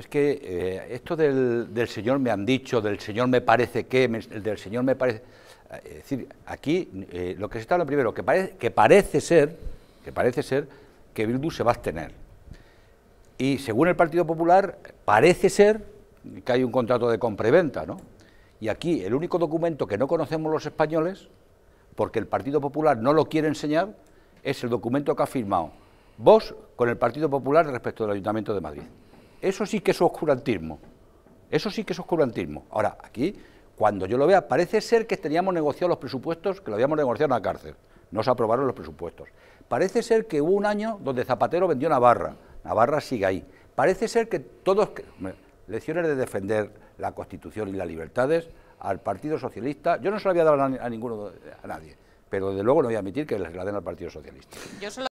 es que eh, esto del, Señor me han dicho, del Señor me parece que, del Señor me parece... Eh, es decir, aquí eh, lo que se está hablando primero, que, que parece ser, que parece ser que Bildu se va a abstener. Y según el Partido Popular, parece ser que hay un contrato de compra y venta, ¿no? Y aquí el único documento que no conocemos los españoles, porque el Partido Popular no lo quiere enseñar, es el documento que ha firmado vos con el Partido Popular respecto del Ayuntamiento de Madrid. Eso sí que es oscurantismo. Eso sí que es oscurantismo. Ahora, aquí, cuando yo lo vea, parece ser que teníamos negociado los presupuestos, que lo habíamos negociado en la cárcel. No se aprobaron los presupuestos. Parece ser que hubo un año donde Zapatero vendió Navarra. Navarra sigue ahí. Parece ser que todos... Lecciones de defender la Constitución y las libertades al Partido Socialista. Yo no se lo había dado a, ninguno, a nadie, pero desde luego no voy a admitir que les la den al Partido Socialista.